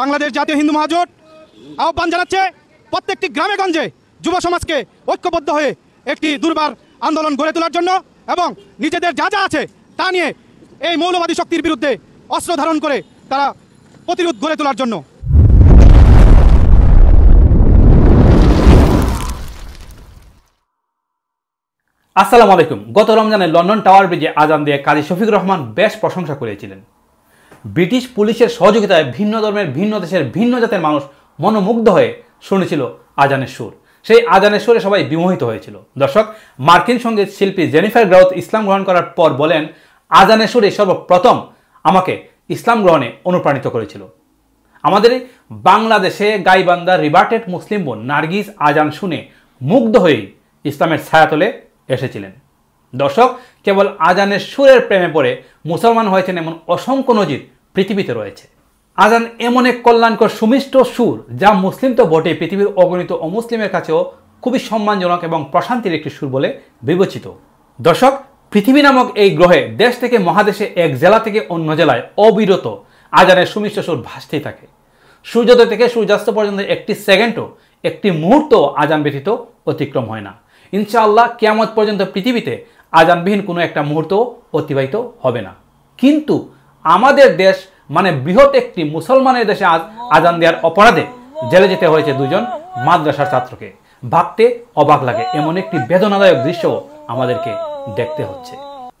বাংলাদেশ জাতীয় হিন্দু মহাজোট আহ্বান জানাচ্ছে প্রত্যেকটি গ্রামে গঞ্জে যুব সমাজকে ঐক্যবদ্ধ হয়ে একটি দুর্বার আন্দোলন গড়ে তোলার জন্য এবং নিজেদের যা যা আছে তা নিয়ে এই মৌলবাদী শক্তির বিরুদ্ধে অস্ত্র ধারণ করে তারা প্রতিরোধ গড়ে তোলার জন্য আসসালামু আলাইকুম গত রমজানে লন্ডন টাওয়ার ব্রিজে আজান দিয়ে কাজী শফিক রহমান বেশ প্রশংসা করেছিলেন ব্রিটিশ পুলিশের সহযোগিতায় ভিন্ন ধর্মের ভিন্ন দেশের ভিন্ন জাতের মানুষ মনোমুগ্ধ হয়ে শুনেছিল আজানের সুর সেই আজানের সুরে সবাই বিমোহিত হয়েছিল দর্শক মার্কিন সঙ্গীত শিল্পী জেনিফার গ্রাউথ ইসলাম গ্রহণ করার পর বলেন আজানের সুরে সর্বপ্রথম আমাকে ইসলাম গ্রহণে অনুপ্রাণিত করেছিল আমাদের বাংলাদেশে গাইবান্ধা রিবার্টেড মুসলিম বোন নার্গিস আজান শুনে মুগ্ধ হয়েই ইসলামের ছায়াতলে এসেছিলেন দর্শক কেবল আজানের সুরের প্রেমে পড়ে মুসলমান হয়েছেন এমন অসংখ্য নজির পৃথিবীতে রয়েছে আজান এমন এক কল্যাণকর সুমিষ্ট সুর যা মুসলিম তো বটে পৃথিবীর অগণিত অমুসলিমের কাছেও খুবই সম্মানজনক এবং প্রশান্তির একটি সুর বলে বিবেচিত দর্শক পৃথিবী নামক এই গ্রহে দেশ থেকে মহাদেশে এক জেলা থেকে অন্য জেলায় অবিরত আজানের সুমিষ্ট সুর ভাসতেই থাকে সূর্যোদয় থেকে সূর্যাস্ত পর্যন্ত একটি সেকেন্ডও একটি মুহূর্ত আজান ব্যতীত অতিক্রম হয় না ইনশাআল্লাহ কেয়ামত পর্যন্ত পৃথিবীতে আজানবিহীন কোনো একটা মুহূর্ত অতিবাহিত হবে না কিন্তু আমাদের দেশ মানে বৃহৎ একটি মুসলমানের দেশে আজ আজান দেওয়ার অপরাধে জেলে যেতে হয়েছে দুজন মাদ্রাসার ছাত্রকে ভাবতে অবাক লাগে এমন একটি বেদনাদায়ক দৃশ্য আমাদেরকে দেখতে হচ্ছে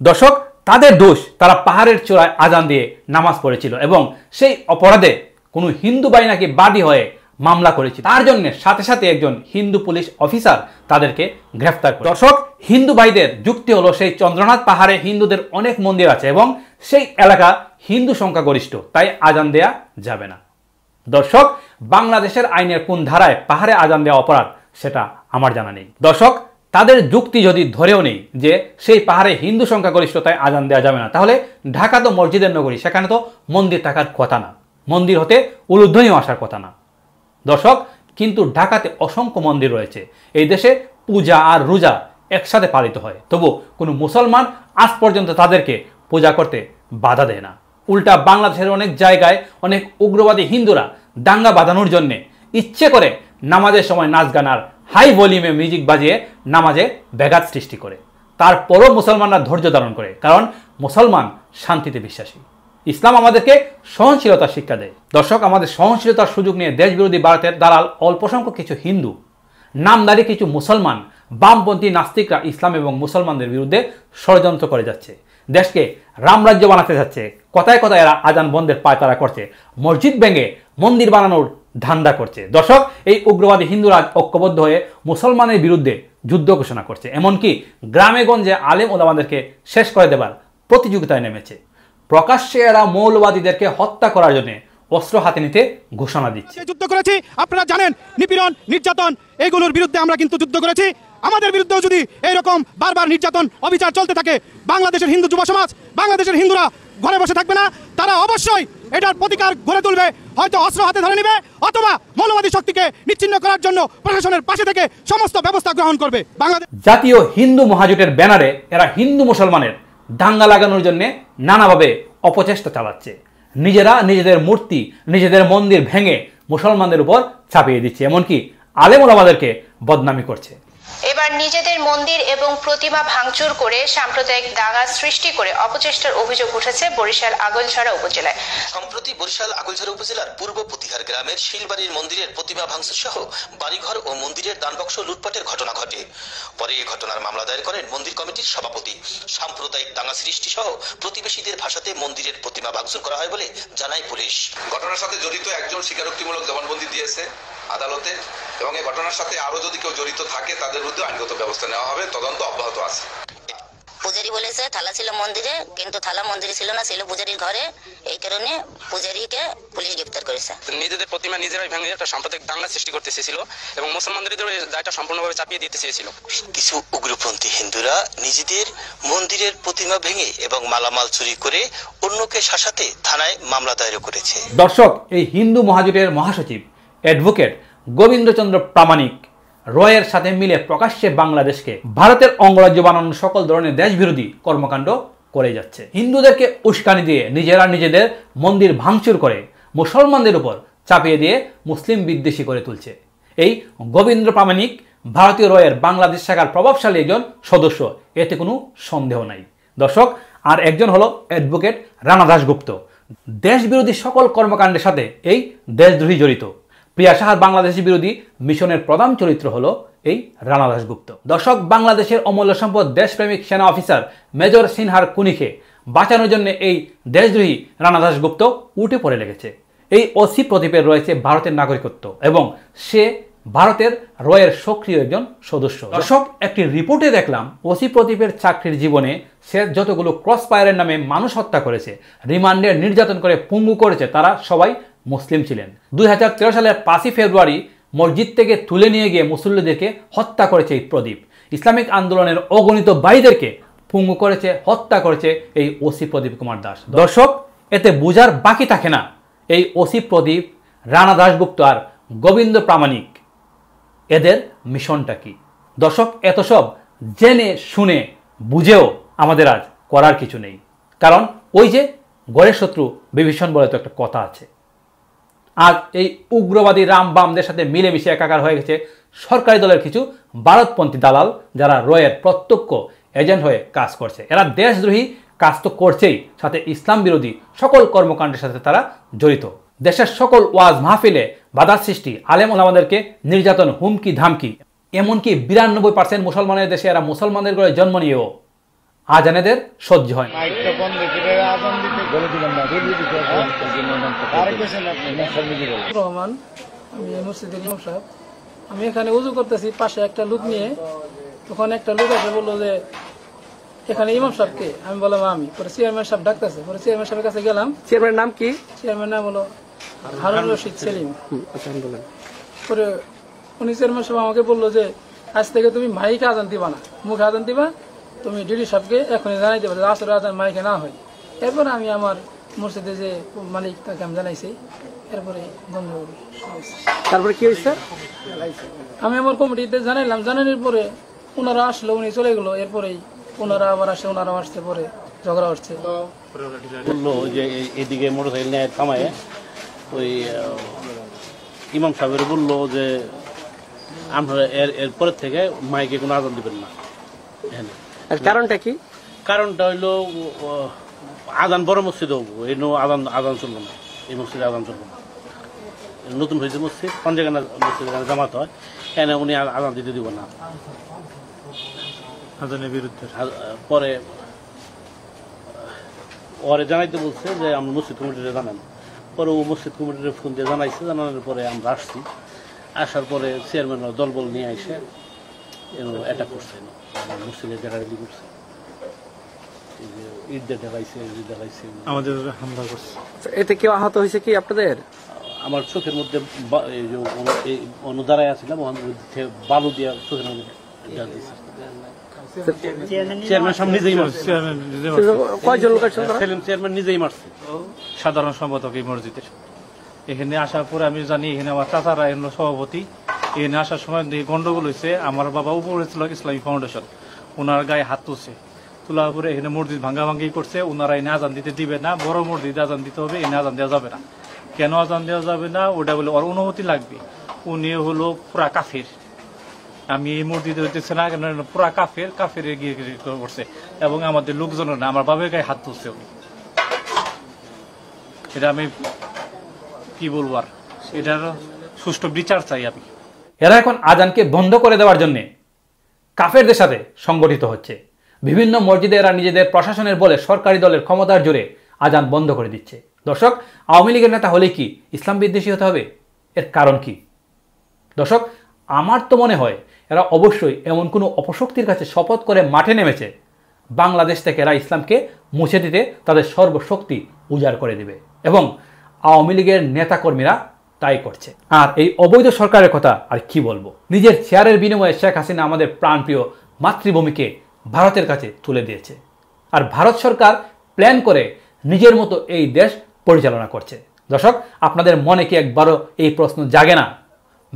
দর্শক তাদের দোষ তারা পাহাড়ের চূড়ায় আজান দিয়ে নামাজ পড়েছিল এবং সেই অপরাধে কোনো হিন্দু নাকি বাদী হয়ে মামলা করেছে তার জন্য সাথে সাথে একজন হিন্দু পুলিশ অফিসার তাদেরকে গ্রেফতার করে দর্শক হিন্দু ভাইদের যুক্তি হলো সেই চন্দ্রনাথ পাহাড়ে হিন্দুদের অনেক মন্দির আছে এবং সেই এলাকা হিন্দু সংখ্যাগরিষ্ঠ তাই আজান দেয়া যাবে না দর্শক বাংলাদেশের আইনের কোন ধারায় পাহাড়ে আজান দেওয়া অপরাধ সেটা আমার জানা নেই দর্শক তাদের যুক্তি যদি ধরেও নেই যে সেই পাহাড়ে হিন্দু তাই আজান দেওয়া যাবে না তাহলে ঢাকা তো মসজিদের নগরী সেখানে তো মন্দির থাকার কথা না মন্দির হতে উলুধ্বনিও আসার কথা না দর্শক কিন্তু ঢাকাতে অসংখ্য মন্দির রয়েছে এই দেশে পূজা আর রোজা একসাথে পালিত হয় তবু কোনো মুসলমান আজ পর্যন্ত তাদেরকে পূজা করতে বাধা দেয় না উল্টা বাংলাদেশের অনেক জায়গায় অনেক উগ্রবাদী হিন্দুরা দাঙ্গা বাঁধানোর জন্যে ইচ্ছে করে নামাজের সময় নাচ গানার হাই ভলিউমে মিউজিক বাজিয়ে নামাজে ব্যাঘাত সৃষ্টি করে তারপরও মুসলমানরা ধৈর্য ধারণ করে কারণ মুসলমান শান্তিতে বিশ্বাসী ইসলাম আমাদেরকে সহনশীলতার শিক্ষা দেয় দর্শক আমাদের সহনশীলতার সুযোগ নিয়ে দেশবিরোধী ভারতের দালাল অল্প সংখ্যক কিছু হিন্দু নামদারি কিছু মুসলমান বামপন্থী নাস্তিকরা ইসলাম এবং মুসলমানদের বিরুদ্ধে ষড়যন্ত্র করে যাচ্ছে দেশকে রামরাজ্য বানাতে যাচ্ছে কথায় কথায় এরা আজান বন্ধের পায়তারা করছে মসজিদ ভেঙে মন্দির বানানোর ধান্দা করছে দর্শক এই উগ্রবাদী হিন্দুরা ঐক্যবদ্ধ হয়ে মুসলমানের বিরুদ্ধে যুদ্ধ ঘোষণা করছে এমনকি গ্রামেগঞ্জে আলেম ওলামাদেরকে শেষ করে দেবার প্রতিযোগিতায় নেমেছে প্রকাশ্যে এরা মৌলবাদীদেরকে হত্যা করার জন্য অস্ত্র হাতে নিতে ঘোষণা দিচ্ছে যুদ্ধ করেছি আপনারা জানেন নিপীড়ন নির্যাতন এগুলোর বিরুদ্ধে আমরা কিন্তু যুদ্ধ করেছি আমাদের বিরুদ্ধেও যদি এইরকম বারবার নির্যাতন অবিচার চলতে থাকে বাংলাদেশের হিন্দু যুব সমাজ বাংলাদেশের হিন্দুরা ঘরে বসে থাকবে না তারা অবশ্যই এটার প্রতিকার গড়ে তুলবে হয়তো অস্ত্র হাতে ধরে নেবে অথবা মৌলবাদী শক্তিকে নিচ্ছিন্ন করার জন্য প্রশাসনের পাশে থেকে সমস্ত ব্যবস্থা গ্রহণ করবে বাংলাদেশ জাতীয় হিন্দু মহাজোটের ব্যানারে এরা হিন্দু মুসলমানের দাঙ্গা লাগানোর জন্য নানাভাবে অপচেষ্টা চালাচ্ছে নিজেরা নিজেদের মূর্তি নিজেদের মন্দির ভেঙে মুসলমানদের উপর চাপিয়ে দিচ্ছে এমনকি আলেমুল আমাদেরকে বদনামি করছে এবার নিজেদের মন্দির এবং প্রতিমা ভাঙচুর করে সাম্প্রদায়িক দাঙ্গা সৃষ্টি করে অপচেষ্টার অভিযোগ উঠেছে বরিশাল আগলছড়া উপজেলায় সম্প্রতি বরিশাল আগলছড়া উপজেলার পূর্ব প্রতিহার গ্রামের শিলবাড়ির মন্দিরের প্রতিমা ভাঙচুর সহ বাড়িঘর ও মন্দিরের দানবক্স লুটপাটের ঘটনা ঘটে পরে এই ঘটনার মামলা দায়ের করেন মন্দির কমিটির সভাপতি সাম্প্রদায়িক দাঙ্গা সৃষ্টি সহ প্রতিবেশীদের ভাষাতে মন্দিরের প্রতিমা ভাঙচুর করা হয় বলে জানায় পুলিশ ঘটনার সাথে জড়িত একজন স্বীকারোক্তিমূলক জবানবন্দি দিয়েছে আদালতে এবং এই ঘটনার সাথে আরো যদি কেউ জড়িত থাকে তাদের বিরুদ্ধে আইনগত ব্যবস্থা নেওয়া হবে তদন্ত অব্যাহত আছে পূজারি বলেছে থালা ছিল মন্দিরে কিন্তু থালা মন্দিরে ছিল না ছিল পূজারির ঘরে এই কারণে পূজারিকে পুলিশ গ্রেফতার করেছে নিজেদের প্রতিমা নিজেরাই ভেঙে একটা সাম্প্রদায়িক দাঙ্গা সৃষ্টি করতে চেয়েছিল এবং মুসলমানদের দায়টা সম্পূর্ণভাবে চাপিয়ে দিতে চেয়েছিল কিছু উগ্রপন্থী হিন্দুরা নিজেদের মন্দিরের প্রতিমা ভেঙে এবং মালামাল চুরি করে অন্যকে শাসাতে থানায় মামলা দায়ের করেছে দর্শক এই হিন্দু মহাজোটের মহাসচিব অ্যাডভোকেট গোবিন্দচন্দ্র প্রামাণিক রয়ের সাথে মিলে প্রকাশ্যে বাংলাদেশকে ভারতের অঙ্গরাজ্য বানানোর সকল ধরনের দেশবিরোধী কর্মকাণ্ড করে যাচ্ছে হিন্দুদেরকে উস্কানি দিয়ে নিজেরা নিজেদের মন্দির ভাঙচুর করে মুসলমানদের উপর চাপিয়ে দিয়ে মুসলিম বিদ্বেষী করে তুলছে এই গোবিন্দ্র প্রামাণিক ভারতীয় রয়ের বাংলাদেশ শাখার প্রভাবশালী একজন সদস্য এতে কোনো সন্দেহ নাই দর্শক আর একজন হলো অ্যাডভোকেট রানা দাসগুপ্ত দেশবিরোধী সকল কর্মকাণ্ডের সাথে এই দেশদ্রোহী জড়িত প্রিয়া সাহার বাংলাদেশি বিরোধী মিশনের প্রধান চরিত্র হলো এই রানা দাসগুপ্ত দশক বাংলাদেশের অমূল্য সম্পদ দেশপ্রেমিক সেনা অফিসার মেজর সিনহার কুনিকে বাঁচানোর জন্য এই দেশদ্রোহী রানা দাসগুপ্ত উঠে পড়ে লেগেছে এই অসি প্রদীপের রয়েছে ভারতের নাগরিকত্ব এবং সে ভারতের রয়ের সক্রিয় একজন সদস্য দর্শক একটি রিপোর্টে দেখলাম ওসি প্রদীপের চাকরির জীবনে সে যতগুলো ক্রস ফায়ারের নামে মানুষ হত্যা করেছে রিমান্ডে নির্যাতন করে পুঙ্গু করেছে তারা সবাই মুসলিম ছিলেন দুই সালের পাঁচই ফেব্রুয়ারি মসজিদ থেকে তুলে নিয়ে গিয়ে মুসল্লিদেরকে হত্যা করেছে এই প্রদীপ ইসলামিক আন্দোলনের অগণিত বাড়িদেরকে পুঙ্গ করেছে হত্যা করেছে এই ওসি প্রদীপ কুমার দাস দর্শক এতে বুঝার বাকি থাকে না এই ওসি প্রদীপ রানা দাশগুপ্ত আর গোবিন্দ প্রামাণিক এদের মিশনটা কি দর্শক এত সব জেনে শুনে বুঝেও আমাদের আজ করার কিছু নেই কারণ ওই যে গড়ের শত্রু বিভীষণ বলে তো একটা কথা আছে আজ এই উগ্রবাদী রাম বামদের সাথে মিলেমিশে একাকার হয়ে গেছে সরকারি দলের কিছু ভারতপন্থী দালাল যারা রয়ের প্রত্যক্ষ এজেন্ট হয়ে কাজ করছে এরা দেশদ্রোহী কাজ তো করছেই সাথে ইসলাম বিরোধী সকল কর্মকাণ্ডের সাথে তারা জড়িত দেশের সকল ওয়াজ মাহফিলে বাধার সৃষ্টি আলেম ওলামাদেরকে নির্যাতন হুমকি ধামকি এমনকি বিরানব্বই পার্সেন্ট মুসলমানের দেশে এরা মুসলমানদের করে জন্ম নিয়েও আজানেদের সহ্য হয় হ্যাঁ? রহমান আমি মসজিদের ইমাম সাহেব আমি এখানে উজু করতেছি পাশে একটা লোক নিয়ে তখন একটা লোক আছে বললো যে এখানে ইমাম সাহেবকে আমি বললাম আমি পরে চেয়ারম্যান সাহেব ডাকতেছে পরে চেয়ারম্যান সাহেবের কাছে গেলাম চেয়ারম্যান নাম কি চেয়ারম্যান নাম হলো হারুন রশিদ সেলিম আচ্ছা, পরে উনি চেয়ারম্যান সাহেব আমাকে বললো যে আজ থেকে তুমি মাইকে আজান দিবা না মুখে আজান দিবা তুমি ডিডি সাহেবকে এখনই জানাই দেবে আসলে আজান মাইকে না হয় এরপর আমি আমার মসজিদে যে মালিক তাকে আমি জানাইছি এরপরে বন্ধ তারপরে কি হয়েছে আমি আমার কমিটিতে জানাইলাম জানানোর পরে ওনারা আসলো উনি চলে গেলো এরপরেই ওনারা আবার আসে ওনারাও আসতে পরে ঝগড়া হচ্ছে বললো যে এদিকে মোটরসাইকেল নিয়ে থামায় ওই ইমাম সাহেবের বললো যে আমরা এর এরপর থেকে মাইকে কোনো আজান দিবেন না কারণটা কি কারণটা হইলো আদান বড় মসজিদ হবো এই আদান আদান চলবো না এই মসজিদে আদান চলবো না নতুন হয়েছে মসজিদ পঞ্জাগানা মসজিদ এখানে জামাত হয় এখানে উনি আদান দিতে দিব না আদানের বিরুদ্ধে পরে পরে জানাইতে বলছে যে আমি মসজিদ কমিটিতে জানান পরে ও মসজিদ কমিটির ফোন দিয়ে জানাইছে জানানোর পরে আমরা আসছি আসার পরে চেয়ারম্যান দলবল নিয়ে আসে এটা করছে মসজিদের দেখাদেখি করছে আচ্ছা, এতে কেউ আহত হয়েছে কি আপনাদের আমার চোখের মধ্যে অনুদারায় বালু দিয়া চোখের মধ্যে সাধারণ সম্পাদক এই মসজিদের এখানে আসার পরে আমি জানি এখানে আমার চাচারা এখানে সভাপতি এখানে আসার সময় গন্ডগোল হয়েছে আমার বাবা উপরে ছিল ইসলামী ফাউন্ডেশন ওনার গায়ে হাত তুলছে তোলার পরে এখানে মসজিদ ভাঙ্গি করছে ওনারা এনে আজান দিতে দিবে না বড় মসজিদ আজান দিতে হবে এনে আজান দেওয়া যাবে না কেন আজান দেওয়া যাবে না ওটা বলে ওর অনুমতি লাগবে উনি হলো পুরা কাফের আমি এই মসজিদে হইতেছে না পুরা কাফের কাফের গিয়ে করছে এবং আমাদের লোকজনের না আমার বাবের গায়ে হাত তুলছে উনি এটা আমি কি বলবো আর এটার সুষ্ঠু বিচার চাই আমি এরা এখন আজানকে বন্ধ করে দেওয়ার জন্যে কাফেরদের সাথে সংগঠিত হচ্ছে বিভিন্ন মসজিদে এরা নিজেদের প্রশাসনের বলে সরকারি দলের ক্ষমতার জোরে আজান বন্ধ করে দিচ্ছে দর্শক আওয়ামী লীগের নেতা হলে কি ইসলাম বিদ্বেষী হতে হবে এর কারণ কি দর্শক আমার তো মনে হয় এরা অবশ্যই এমন কোনো অপশক্তির কাছে শপথ করে মাঠে নেমেছে বাংলাদেশ থেকে এরা ইসলামকে মুছে দিতে তাদের সর্বশক্তি উজাড় করে দেবে এবং আওয়ামী লীগের নেতাকর্মীরা তাই করছে আর এই অবৈধ সরকারের কথা আর কি বলবো নিজের চেয়ারের বিনিময়ে শেখ হাসিনা আমাদের প্রাণপ্রিয় মাতৃভূমিকে ভারতের কাছে তুলে দিয়েছে আর ভারত সরকার প্ল্যান করে নিজের মতো এই দেশ পরিচালনা করছে দর্শক আপনাদের মনে কি একবারও এই প্রশ্ন জাগে না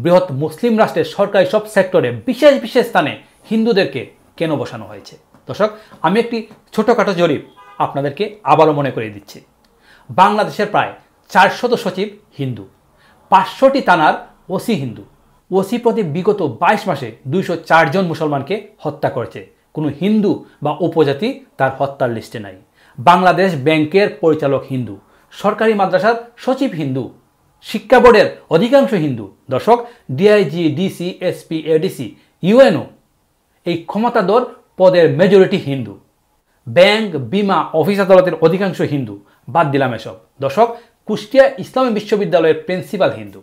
বৃহৎ মুসলিম রাষ্ট্রের সরকারি সব সেক্টরে বিশেষ বিশেষ স্থানে হিন্দুদেরকে কেন বসানো হয়েছে দর্শক আমি একটি ছোটোখাটো জরিপ আপনাদেরকে আবারও মনে করিয়ে দিচ্ছি বাংলাদেশের প্রায় চারশত সচিব হিন্দু পাঁচশোটি থানার ওসি হিন্দু ওসি প্রতি বিগত বাইশ মাসে দুইশো জন মুসলমানকে হত্যা করেছে কোনো হিন্দু বা উপজাতি তার হত্যার লিস্টে নাই বাংলাদেশ ব্যাংকের পরিচালক হিন্দু সরকারি মাদ্রাসার সচিব হিন্দু শিক্ষা বোর্ডের অধিকাংশ হিন্দু দর্শক DIG DC SP ADC UNO এই ক্ষমতাধর পদের মেজরিটি হিন্দু ব্যাংক বিমা অফিস আদালতের অধিকাংশ হিন্দু বাদ দিলাম এসব দর্শক কুষ্টিয়া ইসলামী বিশ্ববিদ্যালয়ের প্রিন্সিপাল হিন্দু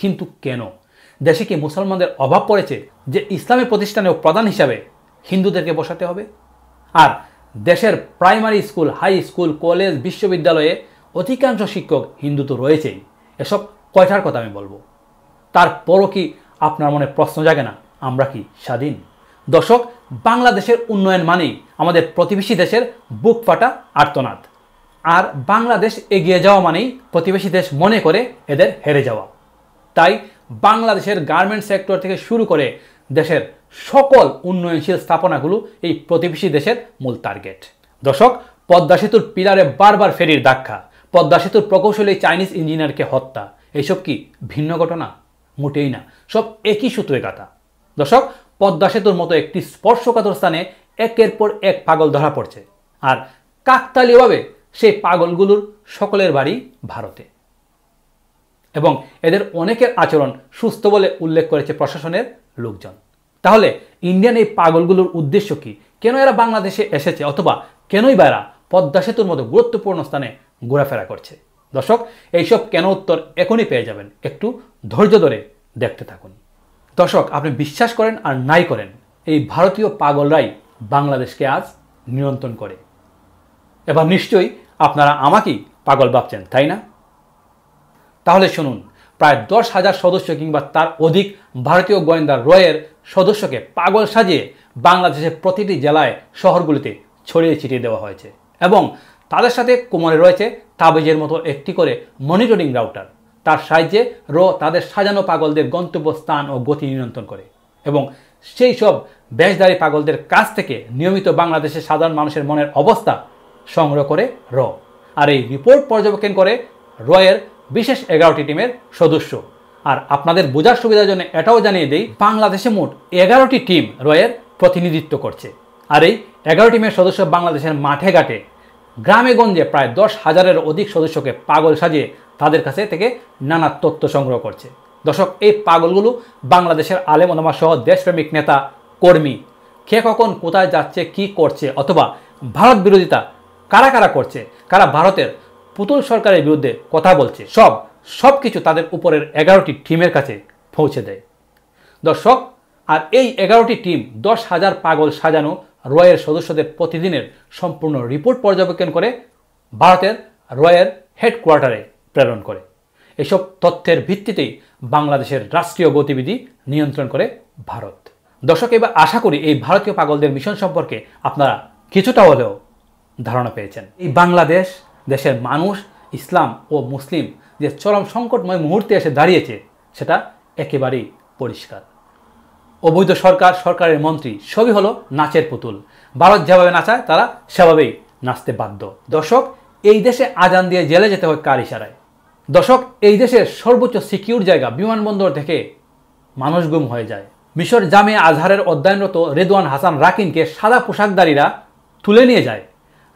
কিন্তু কেন দেশে কি মুসলমানদের অভাব পড়েছে যে ইসলামী প্রতিষ্ঠানের প্রধান হিসাবে হিন্দুদেরকে বসাতে হবে আর দেশের primary school high school college বিশ্ববিদ্যালয়ে অধিকাংশ শিক্ষক হিন্দু তো রয়েছেই এসব কয়টার কথা আমি বলবো তারপরও কি আপনার মনে প্রশ্ন জাগে না আমরা কি স্বাধীন দর্শক বাংলাদেশের উন্নয়ন মানেই আমাদের প্রতিবেশী দেশের বুক ফাটা আর্তনাদ আর বাংলাদেশ এগিয়ে যাওয়া মানেই প্রতিবেশী দেশ মনে করে এদের হেরে যাওয়া তাই বাংলাদেশের গার্মেন্ট সেক্টর থেকে শুরু করে দেশের সকল উন্নয়নশীল স্থাপনাগুলো এই প্রতিবেশী দেশের মূল টার্গেট দর্শক পদ্মা সেতুর পিলারে বারবার ফেরির ধাক্কা পদ্মা সেতুর প্রকৌশলী চাইনিজ ইঞ্জিনিয়ারকে হত্যা এইসব কি ভিন্ন ঘটনা মোটেই না সব একই সূত্রে গাঁথা দর্শক পদ্মা সেতুর মতো একটি স্পর্শকাতর স্থানে একের পর এক পাগল ধরা পড়ছে আর কাকতালিভাবে সেই পাগলগুলোর সকলের বাড়ি ভারতে এবং এদের অনেকের আচরণ সুস্থ বলে উল্লেখ করেছে প্রশাসনের লোকজন তাহলে ইন্ডিয়ান এই পাগলগুলোর উদ্দেশ্য কি কেন এরা বাংলাদেশে এসেছে অথবা কেনই বা এরা পদ্মা সেতুর মতো গুরুত্বপূর্ণ স্থানে ঘোরাফেরা করছে দর্শক এইসব কেন উত্তর এখনই পেয়ে যাবেন একটু ধৈর্য ধরে দেখতে থাকুন দর্শক আপনি বিশ্বাস করেন আর নাই করেন এই ভারতীয় পাগলরাই বাংলাদেশকে আজ নিয়ন্ত্রণ করে এবার নিশ্চয়ই আপনারা আমাকেই পাগল ভাবছেন তাই না তাহলে শুনুন প্রায় দশ হাজার সদস্য কিংবা তার অধিক ভারতীয় গোয়েন্দা রয়ের সদস্যকে পাগল সাজিয়ে বাংলাদেশের প্রতিটি জেলায় শহরগুলিতে ছড়িয়ে ছিটিয়ে দেওয়া হয়েছে এবং তাদের সাথে কোমরে রয়েছে তাবেজের মতো একটি করে মনিটরিং রাউটার তার সাহায্যে র তাদের সাজানো পাগলদের গন্তব্যস্থান ও গতি নিয়ন্ত্রণ করে এবং সেই সব বেশদারি পাগলদের কাছ থেকে নিয়মিত বাংলাদেশের সাধারণ মানুষের মনের অবস্থা সংগ্রহ করে র আর এই রিপোর্ট পর্যবেক্ষণ করে রয়ের বিশেষ এগারোটি টিমের সদস্য আর আপনাদের বোঝার সুবিধার জন্য এটাও জানিয়ে দিই বাংলাদেশে মোট এগারোটি টিম রয়ের প্রতিনিধিত্ব করছে আর এই এগারো টিমের সদস্য বাংলাদেশের মাঠে ঘাটে গ্রামে গঞ্জে প্রায় দশ হাজারের অধিক সদস্যকে পাগল সাজিয়ে তাদের কাছে থেকে নানা তথ্য সংগ্রহ করছে দর্শক এই পাগলগুলো বাংলাদেশের আলেম ওলামা সহ দেশপ্রেমিক নেতা কর্মী কে কখন কোথায় যাচ্ছে কি করছে অথবা ভারত বিরোধিতা কারা কারা করছে কারা ভারতের পুতুল সরকারের বিরুদ্ধে কথা বলছে সব সব কিছু তাদের উপরের এগারোটি টিমের কাছে পৌঁছে দেয় দর্শক আর এই এগারোটি টিম দশ হাজার পাগল সাজানো রয়ের সদস্যদের প্রতিদিনের সম্পূর্ণ রিপোর্ট পর্যবেক্ষণ করে ভারতের রয়ের হেডকোয়ার্টারে প্রেরণ করে এসব তথ্যের ভিত্তিতেই বাংলাদেশের রাষ্ট্রীয় গতিবিধি নিয়ন্ত্রণ করে ভারত দর্শক এবার আশা করি এই ভারতীয় পাগলদের মিশন সম্পর্কে আপনারা কিছুটা হলেও ধারণা পেয়েছেন এই বাংলাদেশ দেশের মানুষ ইসলাম ও মুসলিম যে চরম সংকটময় মুহূর্তে এসে দাঁড়িয়েছে সেটা একেবারেই পরিষ্কার অবৈধ সরকার সরকারের মন্ত্রী সবই হলো নাচের পুতুল ভারত যেভাবে নাচায় তারা সেভাবেই নাচতে বাধ্য দর্শক এই দেশে আজান দিয়ে জেলে যেতে হয় কার ইশারায় দর্শক এই দেশের সর্বোচ্চ সিকিউর জায়গা বিমানবন্দর থেকে মানুষ গুম হয়ে যায় মিশর জামে আজহারের অধ্যয়নরত রেদওয়ান হাসান রাকিনকে সাদা পোশাকদারীরা তুলে নিয়ে যায়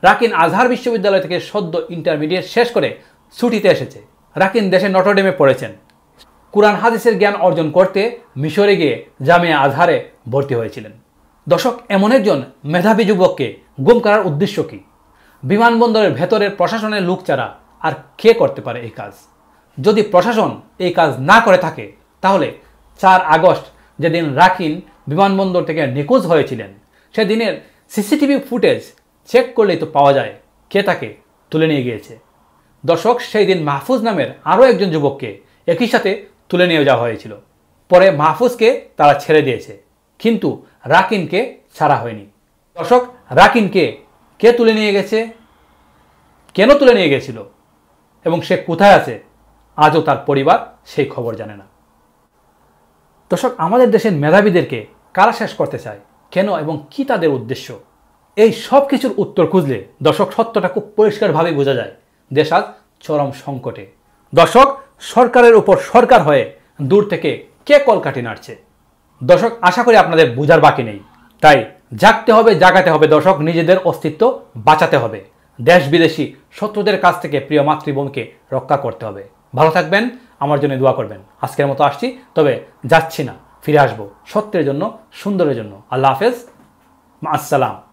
রাকিন আজহার বিশ্ববিদ্যালয় থেকে সদ্য ইন্টারমিডিয়েট শেষ করে ছুটিতে এসেছে রাকিন দেশে নটরডেমে পড়েছেন কুরআন হাদিসের জ্ঞান অর্জন করতে মিশরে গিয়ে জামিয়া আজহারে ভর্তি হয়েছিলেন দশক এমন একজন মেধাবী যুবককে গুম করার উদ্দেশ্য কী বিমানবন্দরের ভেতরের প্রশাসনের লোক ছাড়া আর কে করতে পারে এই কাজ যদি প্রশাসন এই কাজ না করে থাকে তাহলে চার আগস্ট যেদিন রাখিন বিমানবন্দর থেকে নিখোঁজ হয়েছিলেন সেদিনের সিসিটিভি ফুটেজ চেক করলেই তো পাওয়া যায় কে তাকে তুলে নিয়ে গিয়েছে দর্শক সেই দিন মাহফুজ নামের আরও একজন যুবককে একই সাথে তুলে নিয়ে যাওয়া হয়েছিল পরে মাহফুজকে তারা ছেড়ে দিয়েছে কিন্তু রাকিনকে ছাড়া হয়নি দর্শক রাকিনকে কে তুলে নিয়ে গেছে কেন তুলে নিয়ে গেছিল এবং সে কোথায় আছে আজও তার পরিবার সেই খবর জানে না দর্শক আমাদের দেশের মেধাবীদেরকে কারা শেষ করতে চায় কেন এবং কি তাদের উদ্দেশ্য এই সব কিছুর উত্তর খুঁজলে দর্শক সত্যটা খুব পরিষ্কারভাবে বোঝা যায় দেশ আজ চরম সংকটে দর্শক সরকারের উপর সরকার হয়ে দূর থেকে কে কলকাটি নাড়ছে দর্শক আশা করি আপনাদের বোঝার বাকি নেই তাই জাগতে হবে জাগাতে হবে দর্শক নিজেদের অস্তিত্ব বাঁচাতে হবে দেশ বিদেশি শত্রুদের কাছ থেকে প্রিয় মাতৃবোনকে রক্ষা করতে হবে ভালো থাকবেন আমার জন্য দোয়া করবেন আজকের মতো আসছি তবে যাচ্ছি না ফিরে আসবো সত্যের জন্য সুন্দরের জন্য আল্লাহ হাফেজ আসসালাম